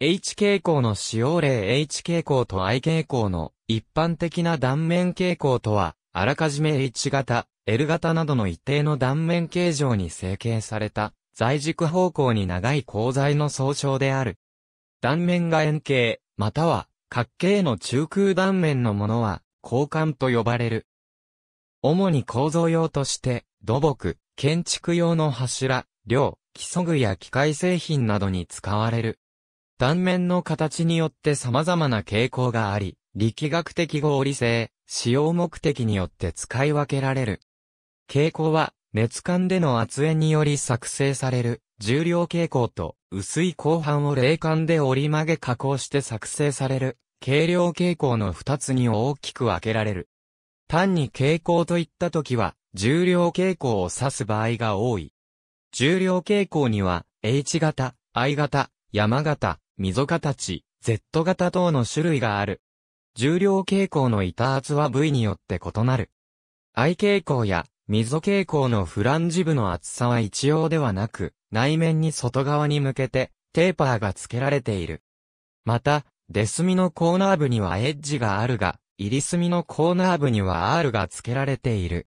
H 傾向の使用例 H 傾向と I 傾向の一般的な断面傾向とは、あらかじめ H 型、L 型などの一定の断面形状に成形された、在軸方向に長い鋼材の総称である。断面が円形、または角形の中空断面のものは、交換と呼ばれる。主に構造用として、土木、建築用の柱、量、基礎具や機械製品などに使われる。断面の形によって様々な傾向があり、力学的合理性、使用目的によって使い分けられる。傾向は、熱管での圧縁により作成される、重量傾向と、薄い鋼板を冷管で折り曲げ加工して作成される、軽量傾向の二つに大きく分けられる。単に傾向といった時は、重量傾向を指す場合が多い。重量傾向には、H 型、I 型、山型、溝形、Z 型等の種類がある。重量傾向の板圧は部位によって異なる。I 傾向や溝傾向のフランジ部の厚さは一様ではなく、内面に外側に向けてテーパーが付けられている。また、出隅のコーナー部にはエッジがあるが、入り墨のコーナー部には R が付けられている。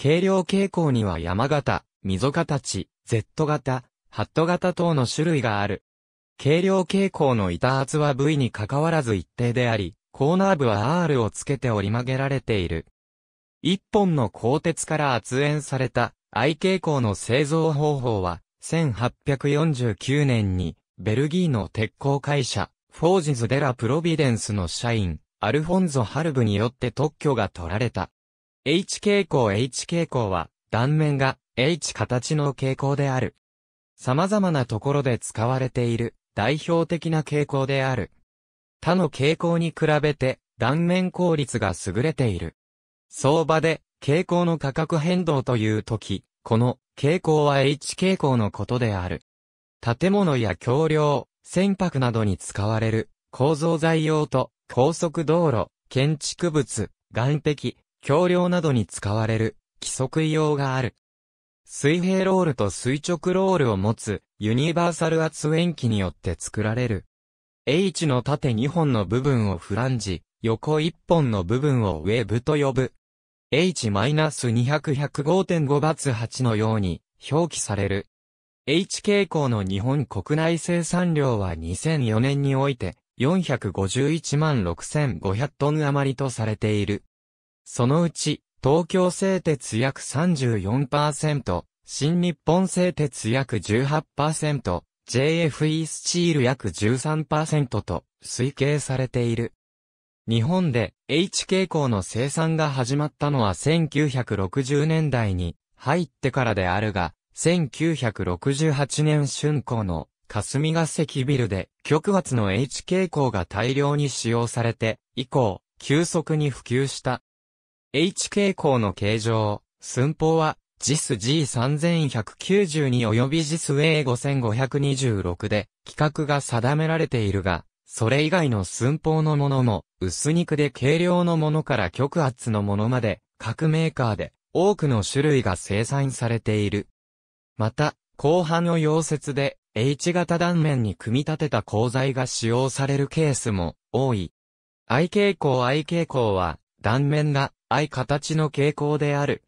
軽量傾向には山型、溝形、Z 型、ハット型等の種類がある。軽量傾向の板圧は V に関わらず一定であり、コーナー部は R をつけて折り曲げられている。一本の鋼鉄から圧縁された I 傾向の製造方法は、1849年に、ベルギーの鉄鋼会社、フォージズ・デラ・プロビデンスの社員、アルフォンゾ・ハルブによって特許が取られた。H 傾向 H 傾向は、断面が H 形の傾向である。様々なところで使われている。代表的な傾向である。他の傾向に比べて断面効率が優れている。相場で傾向の価格変動というとき、この傾向は H 傾向のことである。建物や橋梁、船舶などに使われる構造材用と高速道路、建築物、岩壁、橋梁などに使われる規則用がある。水平ロールと垂直ロールを持つユニバーサル圧延機によって作られる。H の縦2本の部分をフランジ、横1本の部分をウェブと呼ぶ。H-200-105.5×8 のように表記される。H 傾向の日本国内生産量は2004年において451万6500トン余りとされている。そのうち東京製鉄約34%、新日本製鉄約18%、JFE スチール約13%と推計されている。日本で h 傾向の生産が始まったのは1960年代に入ってからであるが、1968年春光の霞が関ビルで極圧の h 傾向が大量に使用されて以降急速に普及した。HK 鋼の形状、寸法は JIS G3192 及び JIS A5526 で規格が定められているが、それ以外の寸法のものも、薄肉で軽量のものから極厚のものまで、各メーカーで多くの種類が生産されている。また、後半の溶接で H 型断面に組み立てた鋼材が使用されるケースも多い。I 傾向 I 傾向は断面が I 形の傾向である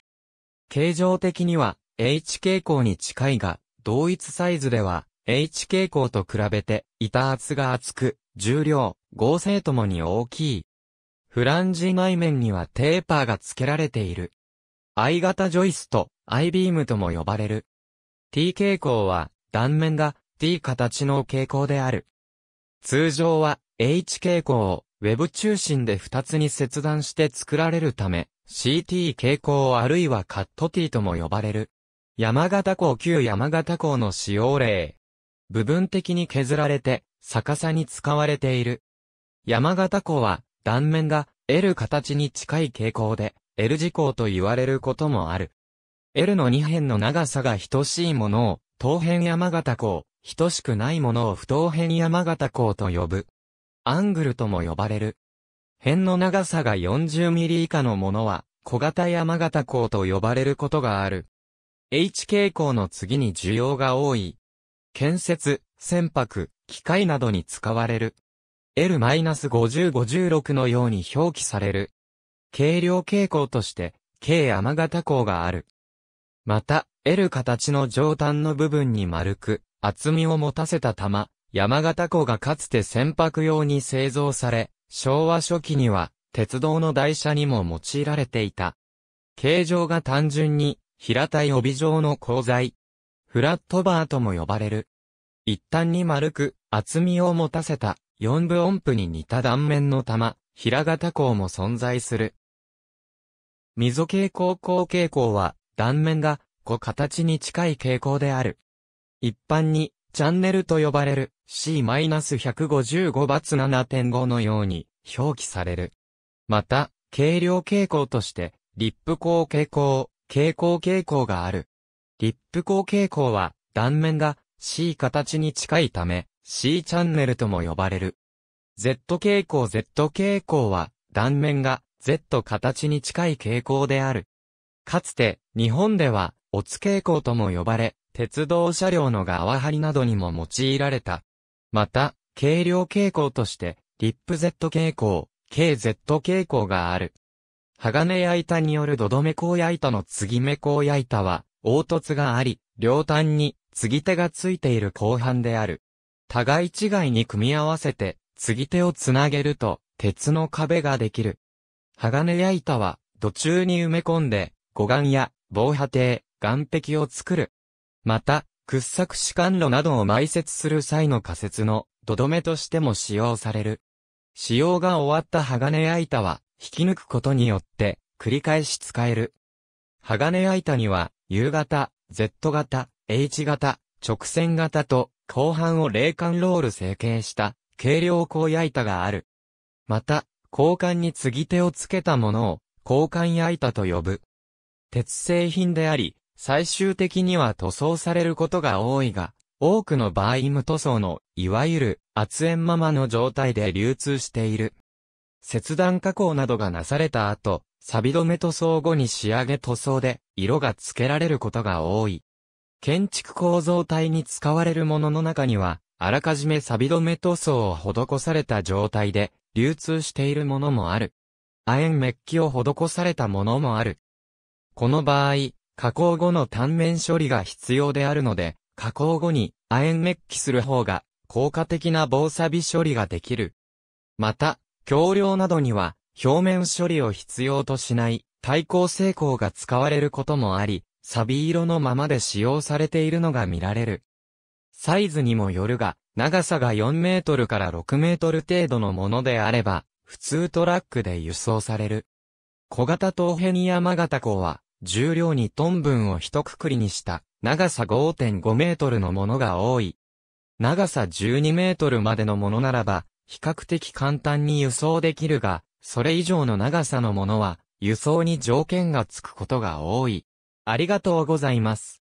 形状的には H 傾向に近いが、同一サイズでは H 傾向と比べて板厚が厚く、重量、合成ともに大きい。フランジ内面にはテーパーが付けられている。I 型ジョイスと I ビームとも呼ばれる。T 傾向は断面が T 形の傾向である。通常は H 傾向をウェブ中心で2つに切断して作られるため、CT 傾向あるいはカット T とも呼ばれる。山形港旧山形港の使用例。部分的に削られて、逆さに使われている。山形港は、断面が L 形に近い傾向で、L 字港と言われることもある。L の2辺の長さが等しいものを、等辺山形港、等しくないものを不等辺山形港と呼ぶ。アングルとも呼ばれる。辺の長さが40ミリ以下のものは、小型山形港と呼ばれることがある。h 傾向の次に需要が多い。建設、船舶、機械などに使われる。L-5056 のように表記される。軽量傾向として、軽山形港がある。また、L 形の上端の部分に丸く、厚みを持たせた玉、山形港がかつて船舶用に製造され、昭和初期には、鉄道の台車にも用いられていた。形状が単純に、平たい帯状の鋼材。フラットバーとも呼ばれる。一端に丸く、厚みを持たせた、四分音符に似た断面の玉、平型鋼も存在する。溝蛍光鋼傾向は、断面が、弧形に近い傾向である。一般に、チャンネルと呼ばれる C-155-7.5 のように表記される。また、軽量傾向として、リップ光傾向、傾向傾向がある。リップ光傾向は、断面が C 形に近いため、C チャンネルとも呼ばれる。Z 傾向 Z 傾向は、断面が Z 形に近い傾向である。かつて、日本では、オツ傾向とも呼ばれ、鉄道車両の側張りなどにも用いられた。また、軽量傾向として、リップ Z 傾向、KZ 傾向がある。鋼や板によるドドめ工や板の継ぎ目工や板は、凹凸があり、両端に継ぎ手がついている後半である。互い違いに組み合わせて、継ぎ手をつなげると、鉄の壁ができる。鋼や板は、土中に埋め込んで、護岸や防波堤、岸壁を作る。また、掘削士官路などを埋設する際の仮設の土留めとしても使用される。使用が終わった鋼や板は、引き抜くことによって、繰り返し使える。鋼や板には、U 型、Z 型、H 型、直線型と、後半を冷間ロール成形した、軽量鋼や板がある。また、交換に継ぎ手をつけたものを、交換や板と呼ぶ。鉄製品であり、最終的には塗装されることが多いが、多くの場合無塗装の、いわゆる圧縁ままの状態で流通している。切断加工などがなされた後、錆止め塗装後に仕上げ塗装で色が付けられることが多い。建築構造体に使われるものの中には、あらかじめ錆止め塗装を施された状態で流通しているものもある。亜鉛メッキを施されたものもある。この場合、加工後の単面処理が必要であるので、加工後に亜鉛メッキする方が効果的な防錆処理ができる。また、橋梁などには表面処理を必要としない対抗成功が使われることもあり、錆色のままで使用されているのが見られる。サイズにもよるが、長さが4メートルから6メートル程度のものであれば、普通トラックで輸送される。小型東ヘニヤマガタ港は、重量にトン分を一括りにした、長さ5.5メートルのものが多い。長さ12メートルまでのものならば、比較的簡単に輸送できるが、それ以上の長さのものは、輸送に条件がつくことが多い。ありがとうございます。